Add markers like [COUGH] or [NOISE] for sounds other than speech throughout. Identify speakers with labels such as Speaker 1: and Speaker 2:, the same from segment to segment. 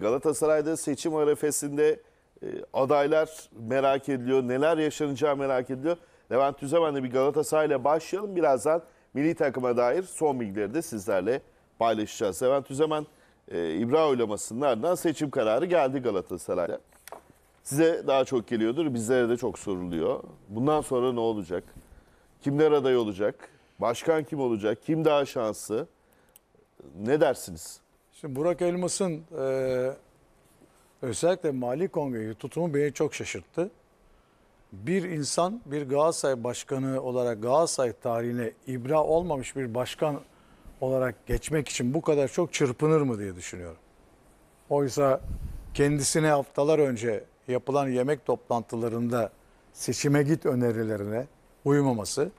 Speaker 1: Galatasaray'da seçim arefesinde e, adaylar merak ediliyor. Neler yaşanacağı merak ediliyor. Levent Tüzemen de bir Galatasaray ile başlayalım. Birazdan milli takıma dair son bilgileri de sizlerle paylaşacağız. Levent Tüzemen e, İbra oylamasının ardından seçim kararı geldi Galatasaray'da. Size daha çok geliyordur, bizlere de çok soruluyor. Bundan sonra ne olacak? Kimler aday olacak? Başkan kim olacak? Kim daha şanslı? Ne dersiniz?
Speaker 2: Şimdi Burak Elmas'ın e, özellikle Mali Kongre'yi tutumu beni çok şaşırttı. Bir insan bir Galatasaray başkanı olarak Galatasaray tarihine ibra olmamış bir başkan olarak geçmek için bu kadar çok çırpınır mı diye düşünüyorum. Oysa kendisine haftalar önce yapılan yemek toplantılarında seçime git önerilerine uymaması,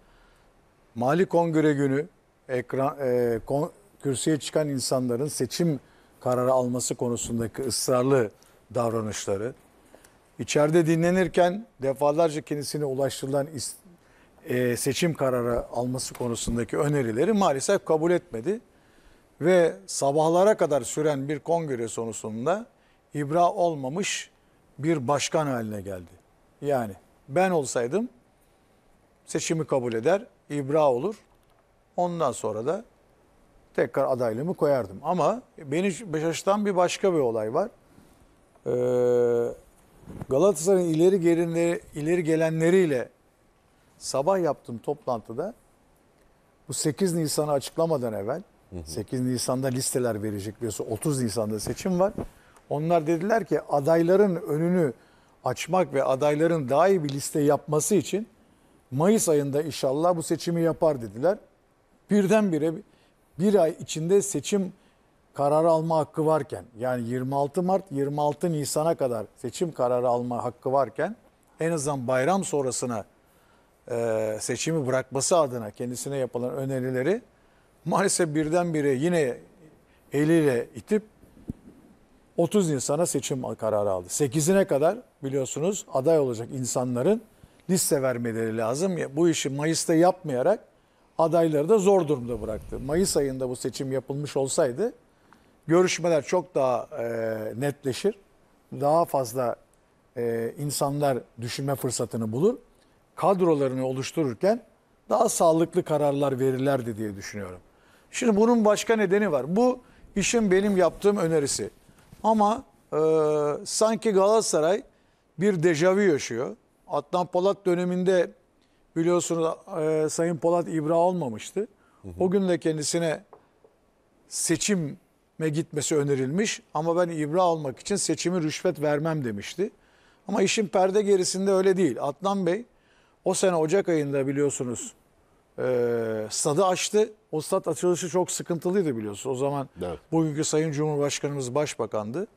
Speaker 2: Mali Kongre günü ekran, e, kon, kürsüye çıkan insanların seçim kararı alması konusundaki ısrarlı davranışları, içeride dinlenirken defalarca kendisine ulaştırılan e, seçim kararı alması konusundaki önerileri maalesef kabul etmedi. Ve sabahlara kadar süren bir kongre sonucunda ibra olmamış bir başkan haline geldi. Yani ben olsaydım seçimi kabul eder, ibra olur. Ondan sonra da tekrar adaylığımı koyardım. Ama beni şaşırtan bir başka bir olay var. Ee, Galatasaray'ın ileri, gelenleri ileri gelenleriyle sabah yaptığım toplantıda bu 8 Nisan'ı açıklamadan evvel 8 Nisan'da listeler verecek biliyorsun 30 Nisan'da seçim var. Onlar dediler ki adayların önünü açmak ve adayların daha iyi bir liste yapması için Mayıs ayında inşallah bu seçimi yapar dediler. Birdenbire bir ay içinde seçim kararı alma hakkı varken yani 26 Mart 26 Nisan'a kadar seçim kararı alma hakkı varken en azından bayram sonrasına e, seçimi bırakması adına kendisine yapılan önerileri maalesef birdenbire yine eliyle itip 30 Nisan'a seçim kararı aldı. 8'ine kadar biliyorsunuz aday olacak insanların liste vermeleri lazım. Bu işi Mayıs'ta yapmayarak adayları da zor durumda bıraktı. Mayıs ayında bu seçim yapılmış olsaydı görüşmeler çok daha e, netleşir. Daha fazla e, insanlar düşünme fırsatını bulur. Kadrolarını oluştururken daha sağlıklı kararlar verirlerdi diye düşünüyorum. Şimdi bunun başka nedeni var. Bu işin benim yaptığım önerisi. Ama e, sanki Galatasaray bir dejavu yaşıyor. Adnan Polat döneminde biliyorsunuz e, Sayın Polat İbra olmamıştı. Hı hı. O gün de kendisine seçime gitmesi önerilmiş ama ben İbra olmak için seçimi rüşvet vermem demişti. Ama işin perde gerisinde öyle değil. Adnan Bey o sene Ocak ayında biliyorsunuz e, stadı açtı. O stat açılışı çok sıkıntılıydı biliyorsunuz. O zaman evet. bugünkü Sayın Cumhurbaşkanımız Başbakan'dı.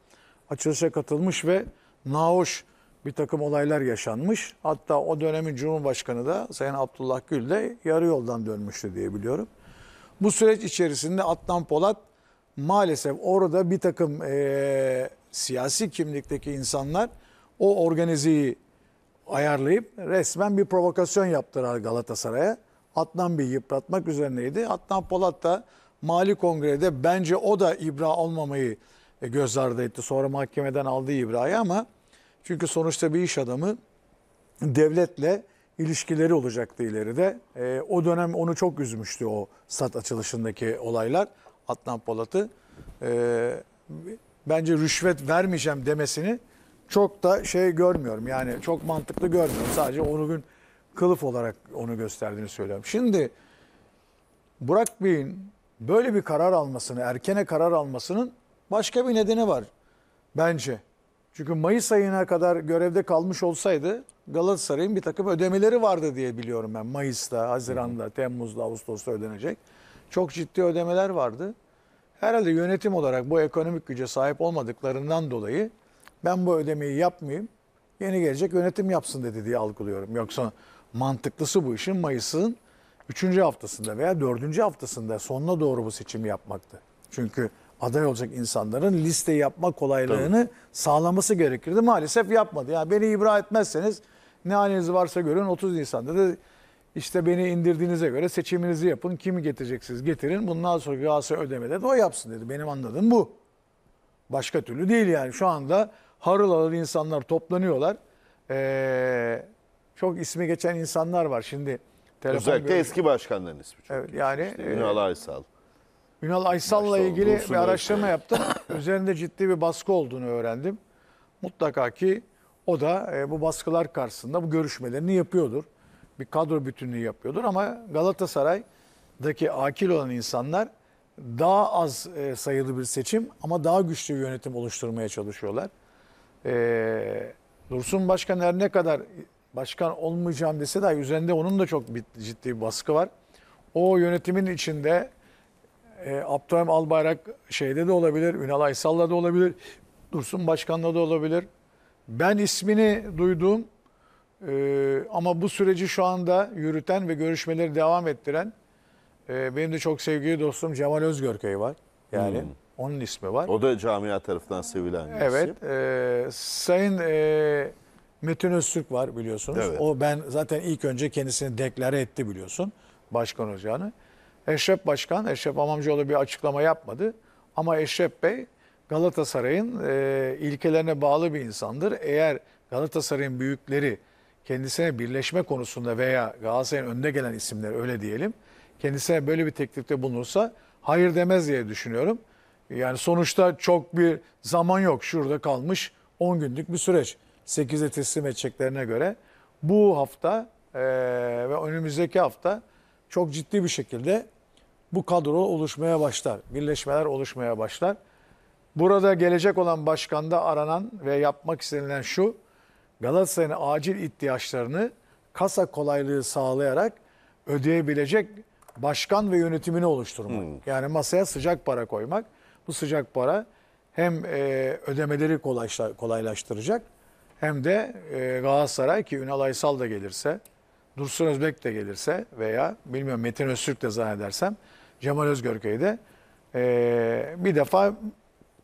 Speaker 2: Açılışa katılmış ve naoş bir takım olaylar yaşanmış. Hatta o dönemin Cumhurbaşkanı da Sayın Abdullah Gül de yarı yoldan dönmüştü diye biliyorum. Bu süreç içerisinde Adnan Polat maalesef orada bir takım e, siyasi kimlikteki insanlar o organizeyi ayarlayıp resmen bir provokasyon yaptılar Galatasaray'a. Adnan Bey'i yıpratmak üzerineydi. Adnan Polat da Mali Kongre'de bence o da ibra olmamayı e, göz ardı etti. Sonra mahkemeden aldığı ibrayı ama çünkü sonuçta bir iş adamı devletle ilişkileri olacaktı ileride. E, o dönem onu çok üzmüştü o sat açılışındaki olaylar. Adnan Polat'ı e, bence rüşvet vermeyeceğim demesini çok da şey görmüyorum. Yani çok mantıklı görmüyorum. Sadece onu gün kılıf olarak onu gösterdiğini söylüyorum. Şimdi Burak Bey'in böyle bir karar almasını, erkene karar almasının başka bir nedeni var bence. Çünkü Mayıs ayına kadar görevde kalmış olsaydı Galatasaray'ın bir takım ödemeleri vardı diye biliyorum ben. Mayıs'ta, Haziran'da, Temmuz'da, Ağustos'ta ödenecek. Çok ciddi ödemeler vardı. Herhalde yönetim olarak bu ekonomik güce sahip olmadıklarından dolayı ben bu ödemeyi yapmayayım. Yeni gelecek yönetim yapsın dedi diye algılıyorum. Yoksa mantıklısı bu işin Mayıs'ın 3. haftasında veya 4. haftasında sonuna doğru bu seçimi yapmaktı. Çünkü aday olacak insanların liste yapma kolaylığını Tabii. sağlaması gerekirdi. Maalesef yapmadı. Yani beni ibra etmezseniz ne haliniz varsa görün 30 Nisan'da da işte beni indirdiğinize göre seçiminizi yapın. Kimi getireceksiniz getirin. Bundan sonra gazı ödemeleri de o yapsın dedi. Benim anladığım bu. Başka türlü değil yani. Şu anda harıl harıl insanlar toplanıyorlar. Ee, çok ismi geçen insanlar var şimdi. Özellikle görüyorum. eski
Speaker 1: başkanların ismi. evet, yani, işte, Ünal e, Aysal.
Speaker 2: Ünal Aysal'la ilgili bir araştırma yaptım. [COUGHS] Üzerinde ciddi bir baskı olduğunu öğrendim. Mutlaka ki o da e, bu baskılar karşısında bu görüşmelerini yapıyordur. Bir kadro bütünlüğü yapıyordur ama Galatasaray'daki akil olan insanlar daha az e, sayılı bir seçim ama daha güçlü bir yönetim oluşturmaya çalışıyorlar. E, Dursun Başkan her ne kadar başkan olmayacağım dese de üzerinde onun da çok ciddi bir baskı var. O yönetimin içinde e, Abdurrahim Albayrak şeyde de olabilir, Ünal Aysal'la da olabilir, Dursun Başkan'la da olabilir. Ben ismini duyduğum e, ama bu süreci şu anda yürüten ve görüşmeleri devam ettiren e, benim de çok sevgili dostum Cemal Özgörköy var.
Speaker 1: Yani hmm. onun ismi var. O da camia tarafından sevilen bir Evet.
Speaker 2: E, Sayın e, Metin Öztürk var biliyorsunuz. Evet. O ben zaten ilk önce kendisini deklare etti biliyorsun başkan olacağını. Eşref Başkan, Eşref Amamcıoğlu bir açıklama yapmadı. Ama Eşref Bey Galatasaray'ın e, ilkelerine bağlı bir insandır. Eğer Galatasaray'ın büyükleri kendisine birleşme konusunda veya Galatasaray'ın önde gelen isimler öyle diyelim, kendisine böyle bir teklifte bulunursa hayır demez diye düşünüyorum. Yani sonuçta çok bir zaman yok. Şurada kalmış 10 günlük bir süreç. 8'e teslim edeceklerine göre bu hafta e, ve önümüzdeki hafta çok ciddi bir şekilde bu kadro oluşmaya başlar. Birleşmeler oluşmaya başlar. Burada gelecek olan başkanda aranan ve yapmak istenilen şu Galatasaray'ın acil ihtiyaçlarını kasa kolaylığı sağlayarak ödeyebilecek başkan ve yönetimini oluşturmak. Hmm. Yani masaya sıcak para koymak. Bu sıcak para hem e, ödemeleri kolaylaştıracak hem de e, Galatasaray ki Ünal Aysal da gelirse, Dursun Özbek de gelirse veya bilmiyorum Metin Öztürk de zannedersem Cemal Özgörköy'de. Ee, bir defa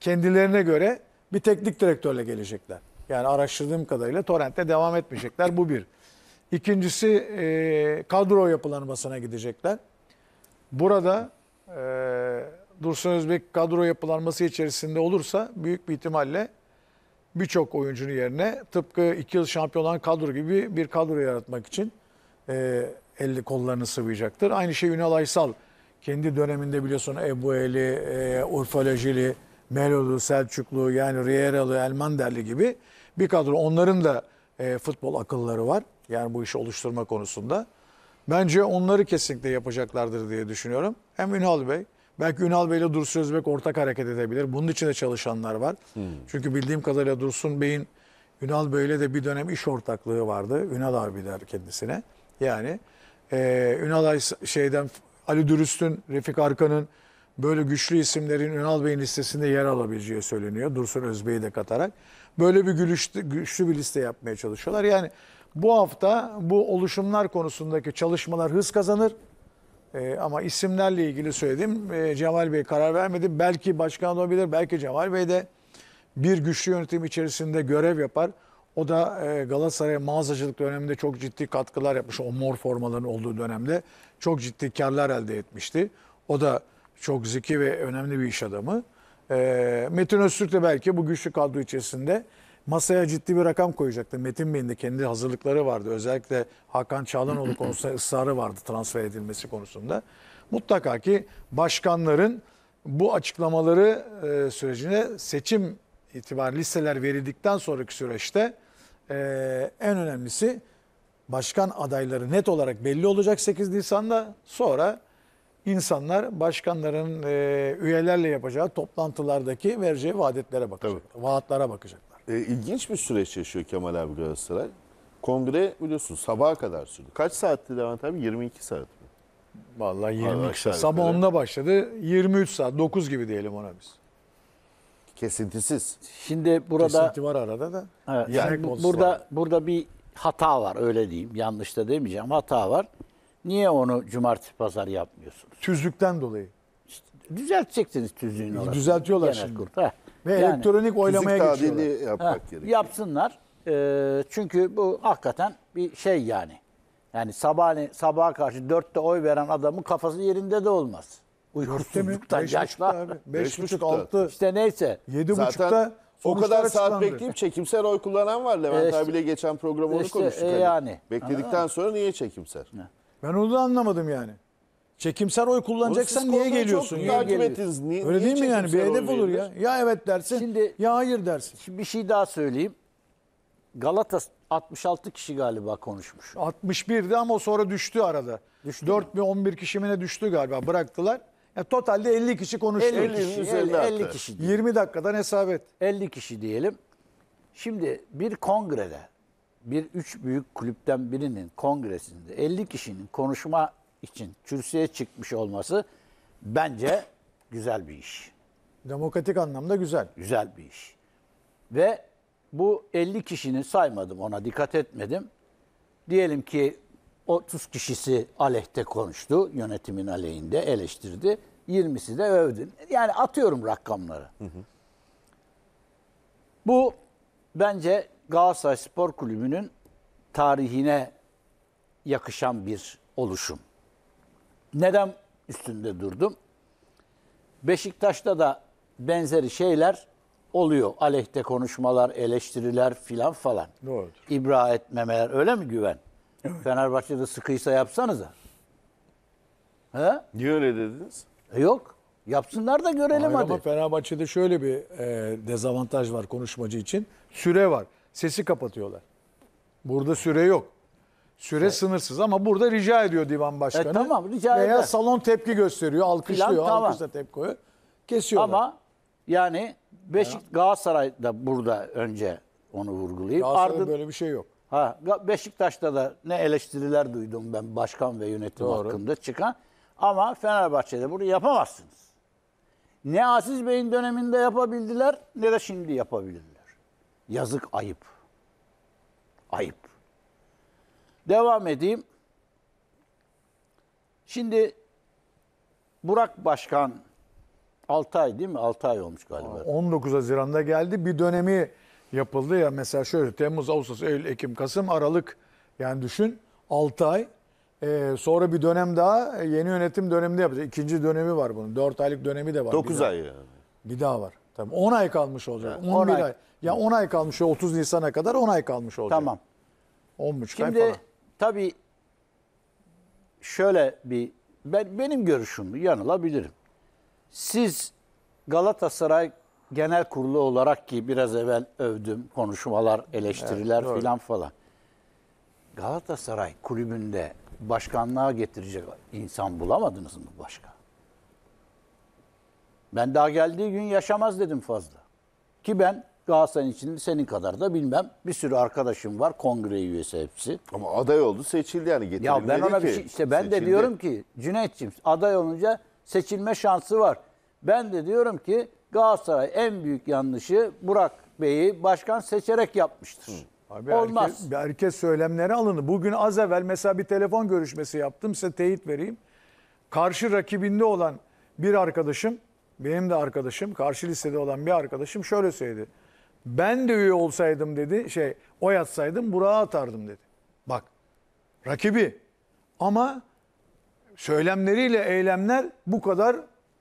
Speaker 2: kendilerine göre bir teknik direktörle gelecekler. Yani araştırdığım kadarıyla Torrent'te devam etmeyecekler. Bu bir. İkincisi e, kadro yapılanmasına gidecekler. Burada e, Dursun Özbek kadro yapılanması içerisinde olursa büyük bir ihtimalle birçok oyuncunun yerine tıpkı iki yıl şampiyon olan kadro gibi bir kadro yaratmak için e, elli kollarını sıvayacaktır. Aynı şey Ünal Aysal kendi döneminde biliyorsun Ebu Eli, e, Urfolojili, Melolu, Selçuklu yani Rieralı, Elmanderli gibi bir kadro. Onların da e, futbol akılları var. Yani bu işi oluşturma konusunda. Bence onları kesinlikle yapacaklardır diye düşünüyorum. Hem Ünal Bey, belki Ünal Bey ile Dursun Özbek ortak hareket edebilir. Bunun için de çalışanlar var. Hmm. Çünkü bildiğim kadarıyla Dursun Bey'in Ünal Bey'le de bir dönem iş ortaklığı vardı. Ünal abi der kendisine. Yani e, Ünal Ay şeyden Ali Dürüst'ün, Refik Arkan'ın böyle güçlü isimlerin Ünal Bey'in listesinde yer alabileceği söyleniyor. Dursun Özbey'i de katarak. Böyle bir gülüştü, güçlü bir liste yapmaya çalışıyorlar. Yani bu hafta bu oluşumlar konusundaki çalışmalar hız kazanır. Ee, ama isimlerle ilgili söyledim. Ee, Cemal Bey karar vermedi. Belki başkan olabilir, belki Cemal Bey de bir güçlü yönetim içerisinde görev yapar. O da e, Galatasaray mağazacılık döneminde çok ciddi katkılar yapmış. O mor formaların olduğu dönemde çok ciddi karlar elde etmişti. O da çok zeki ve önemli bir iş adamı. E, Metin Öztürk de belki bu güçlü kadro içerisinde masaya ciddi bir rakam koyacaktı. Metin Bey'in de kendi hazırlıkları vardı. Özellikle Hakan Çağlanoğlu konusunda ısrarı vardı transfer edilmesi konusunda. Mutlaka ki başkanların bu açıklamaları e, sürecine seçim itibaren listeler verildikten sonraki süreçte e, en önemlisi başkan adayları net olarak belli olacak 8 Nisan'da. Sonra insanlar başkanların e, üyelerle yapacağı toplantılardaki vereceği vaatlere bakacak. Tabii. Vaatlara
Speaker 1: bakacaklar. E, ilginç bir süreç yaşıyor Kemal abi Galatasaray. Kongre biliyorsun sabaha kadar sürdü. Kaç saatti Levent abi? 22 saat mi? Vallahi 22 saat. Sabah 10'da
Speaker 2: başladı. 23 saat 9 gibi diyelim ona biz.
Speaker 1: Kesintisiz. Şimdi
Speaker 2: burada Kesinti var arada da. Evet, yani bu- burada var.
Speaker 1: burada bir hata var öyle diyeyim. Yanlış da demeyeceğim. Hata var. Niye onu cumartesi pazar yapmıyorsunuz? Tüzlükten dolayı. Düzelteceksiniz tüzüğün orasını. Düzeltiyorlar Genel şimdi. kurul. Ve Yani- elektronik oylamaya geçiyorlar. yapmak gerekiyor. Yapsınlar. Ee, çünkü bu hakikaten bir şey yani. Yani sabah sabaha karşı dörtte oy veren adamın kafası yerinde de olmaz. Uykusuzluktan yaşla. 5,5 6. İşte neyse. 7,5'ta o kadar saat bekleyip çekimsel oy kullanan var. Levent işte, abiyle geçen program onu işte, konuştuk. E, hani yani. Bekledikten sonra niye çekimsel?
Speaker 2: Ben onu da anlamadım yani. Çekimsel oy kullanacaksan niye geliyorsun? Çok ya? Niye, niye, Öyle değil mi yani? Bir hedef olur ya.
Speaker 1: Ya evet dersin şimdi, ya hayır dersin. Şimdi bir şey daha söyleyeyim. Galatasaray 66 kişi galiba konuşmuş.
Speaker 2: 61'di ama o sonra düştü arada. Düştü 4 mi 11 kişi mi ne düştü galiba bıraktılar.
Speaker 1: Yani totalde 50 kişi konuşuyor. 50 kişi, 50, 50 kişi. 20 dakikadan hesap et. 50 kişi diyelim. Şimdi bir kongrede bir üç büyük kulüpten birinin kongresinde 50 kişinin konuşma için kürsüye çıkmış olması bence güzel bir iş. Demokratik anlamda güzel. Güzel bir iş. Ve bu 50 kişinin saymadım ona dikkat etmedim. Diyelim ki 30 kişisi aleyhte konuştu, yönetimin aleyhinde eleştirdi. 20'si de övdü. Yani atıyorum rakamları. Hı hı. Bu bence Galatasaray Spor Kulübü'nün tarihine yakışan bir oluşum. Neden üstünde durdum? Beşiktaş'ta da benzeri şeyler oluyor. Aleyhte konuşmalar, eleştiriler filan falan. Doğru. İbra etmemeler öyle mi güven? Evet. Fenerbahçe'de sıkıysa yapsanıza. He? Niye öyle dediniz? E yok. Yapsınlar da görelim Hayır hadi. Ama
Speaker 2: Fenerbahçe'de şöyle bir e, dezavantaj var konuşmacı için. Süre var. Sesi kapatıyorlar. Burada süre yok. Süre evet. sınırsız ama burada rica ediyor divan e, başkanı. E, tamam rica Veya eder. salon tepki gösteriyor, alkışlıyor, Plan, tamam. alkışla
Speaker 1: tepki koyuyor. Kesiyorlar. Ama yani Beşik ya. da burada önce onu vurgulayıp ardından böyle bir şey yok. Ha Beşiktaş'ta da ne eleştiriler duydum ben başkan ve yönetim Doğru. hakkında çıkan. Ama Fenerbahçe'de bunu yapamazsınız. Ne Aziz Bey'in döneminde yapabildiler ne de şimdi yapabilirler. Yazık ayıp. Ayıp. Devam edeyim. Şimdi Burak Başkan 6 ay değil mi? 6 ay olmuş galiba.
Speaker 2: 19 Haziran'da geldi. Bir dönemi yapıldı ya mesela şöyle Temmuz, Ağustos, Eylül, Ekim, Kasım, Aralık yani düşün 6 ay ee, sonra bir dönem daha e, yeni yönetim döneminde yapacak. İkinci dönemi var bunun. 4 aylık dönemi de var. 9 ay yani. Bir daha var. Tabii 10 ay kalmış olacak. Yani 11 ay. ay. Ya 10 ay kalmış 30 Nisan'a kadar 10 ay kalmış olacak. Tamam. 10,5 ay falan. Şimdi
Speaker 1: tabii şöyle bir ben benim görüşüm yanılabilirim. Siz Galatasaray genel kurulu olarak ki biraz evvel övdüm konuşmalar, eleştiriler evet, filan falan. Galatasaray kulübünde başkanlığa getirecek insan bulamadınız mı başka? Ben daha geldiği gün yaşamaz dedim fazla. Ki ben Galatasaray'ın için senin kadar da bilmem. Bir sürü arkadaşım var kongre üyesi hepsi. Ama aday oldu seçildi yani getirilmedi Ya ben ona bir şey, işte ben seçildi. de diyorum ki Cüneyt'ciğim aday olunca seçilme şansı var. Ben de diyorum ki Galatasaray en büyük yanlışı Burak Bey'i başkan seçerek yapmıştır. Abi Olmaz.
Speaker 2: Herkes, söylemleri söylemlere Bugün az evvel mesela bir telefon görüşmesi yaptım size teyit vereyim. Karşı rakibinde olan bir arkadaşım, benim de arkadaşım, karşı listede olan bir arkadaşım şöyle söyledi. Ben de üye olsaydım dedi, şey oy atsaydım Burak'a atardım dedi. Bak rakibi ama söylemleriyle eylemler bu kadar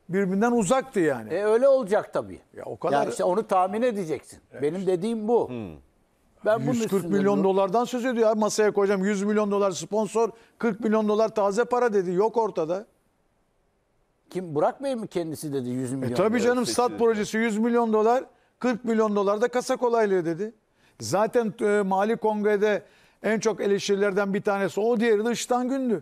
Speaker 2: birbirinden uzaktı yani. E öyle olacak tabii. Ya o kadar. Yani işte onu tahmin edeceksin. Evet. Benim dediğim bu. Hmm. Ben 140 milyon dolardan söz ediyor. masaya koyacağım 100 milyon dolar sponsor, 40 milyon dolar taze para dedi. Yok ortada. Kim Burak
Speaker 1: Bey mi kendisi dedi 100 milyon? E, tabii canım stat
Speaker 2: projesi 100 milyon dolar, 40 milyon dolar da kasa kolaylığı dedi. Zaten e, Mali Kongre'de en çok eleştirilerden bir tanesi o diğeri de Iştan Gündü.